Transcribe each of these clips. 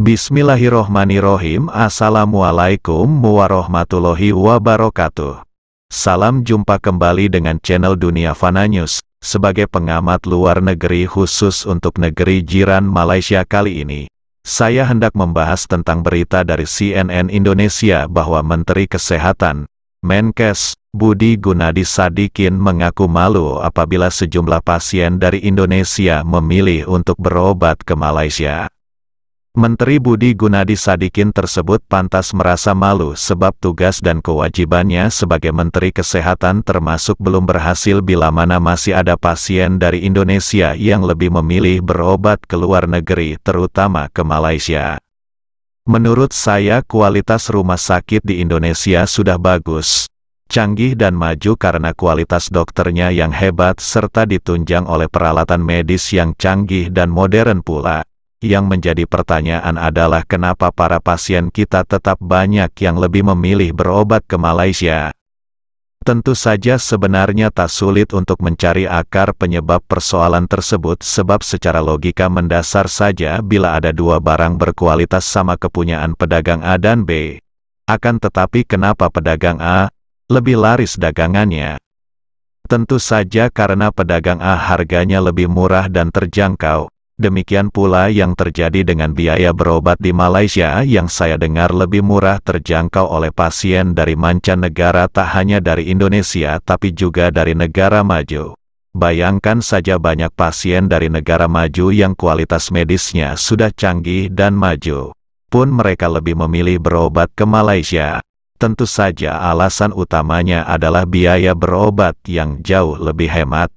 Bismillahirrohmanirrohim Assalamualaikum warahmatullahi wabarakatuh Salam jumpa kembali dengan channel Dunia Fana News Sebagai pengamat luar negeri khusus untuk negeri jiran Malaysia kali ini Saya hendak membahas tentang berita dari CNN Indonesia bahwa Menteri Kesehatan Menkes Budi Gunadi Sadikin mengaku malu apabila sejumlah pasien dari Indonesia memilih untuk berobat ke Malaysia Menteri Budi Gunadi Sadikin tersebut pantas merasa malu sebab tugas dan kewajibannya sebagai Menteri Kesehatan termasuk belum berhasil bila mana masih ada pasien dari Indonesia yang lebih memilih berobat ke luar negeri terutama ke Malaysia. Menurut saya kualitas rumah sakit di Indonesia sudah bagus, canggih dan maju karena kualitas dokternya yang hebat serta ditunjang oleh peralatan medis yang canggih dan modern pula. Yang menjadi pertanyaan adalah kenapa para pasien kita tetap banyak yang lebih memilih berobat ke Malaysia. Tentu saja sebenarnya tak sulit untuk mencari akar penyebab persoalan tersebut sebab secara logika mendasar saja bila ada dua barang berkualitas sama kepunyaan pedagang A dan B. Akan tetapi kenapa pedagang A lebih laris dagangannya? Tentu saja karena pedagang A harganya lebih murah dan terjangkau, Demikian pula yang terjadi dengan biaya berobat di Malaysia yang saya dengar lebih murah terjangkau oleh pasien dari mancanegara tak hanya dari Indonesia tapi juga dari negara maju. Bayangkan saja banyak pasien dari negara maju yang kualitas medisnya sudah canggih dan maju. Pun mereka lebih memilih berobat ke Malaysia. Tentu saja alasan utamanya adalah biaya berobat yang jauh lebih hemat.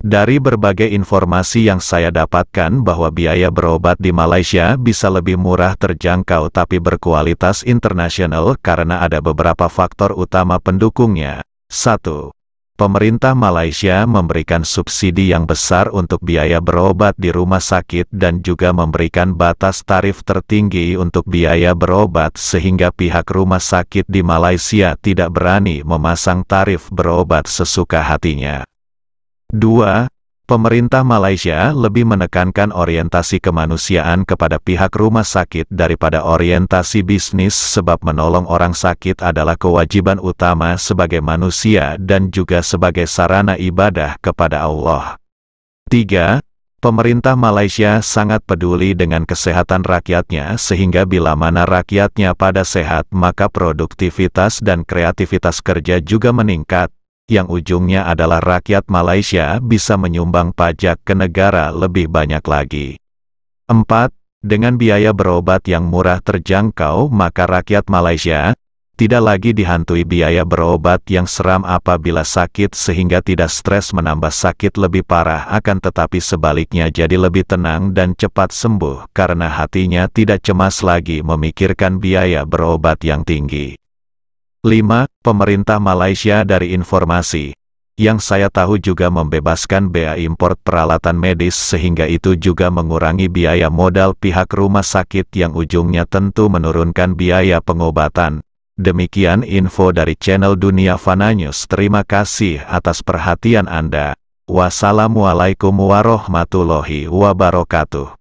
Dari berbagai informasi yang saya dapatkan bahwa biaya berobat di Malaysia bisa lebih murah terjangkau tapi berkualitas internasional karena ada beberapa faktor utama pendukungnya. 1. Pemerintah Malaysia memberikan subsidi yang besar untuk biaya berobat di rumah sakit dan juga memberikan batas tarif tertinggi untuk biaya berobat sehingga pihak rumah sakit di Malaysia tidak berani memasang tarif berobat sesuka hatinya. 2. Pemerintah Malaysia lebih menekankan orientasi kemanusiaan kepada pihak rumah sakit daripada orientasi bisnis sebab menolong orang sakit adalah kewajiban utama sebagai manusia dan juga sebagai sarana ibadah kepada Allah. 3. Pemerintah Malaysia sangat peduli dengan kesehatan rakyatnya sehingga bila mana rakyatnya pada sehat maka produktivitas dan kreativitas kerja juga meningkat yang ujungnya adalah rakyat Malaysia bisa menyumbang pajak ke negara lebih banyak lagi. 4. Dengan biaya berobat yang murah terjangkau maka rakyat Malaysia tidak lagi dihantui biaya berobat yang seram apabila sakit sehingga tidak stres menambah sakit lebih parah akan tetapi sebaliknya jadi lebih tenang dan cepat sembuh karena hatinya tidak cemas lagi memikirkan biaya berobat yang tinggi. 5. Pemerintah Malaysia dari informasi yang saya tahu juga membebaskan bea import peralatan medis sehingga itu juga mengurangi biaya modal pihak rumah sakit yang ujungnya tentu menurunkan biaya pengobatan. Demikian info dari channel Dunia Fana News. Terima kasih atas perhatian Anda. Wassalamualaikum warahmatullahi wabarakatuh.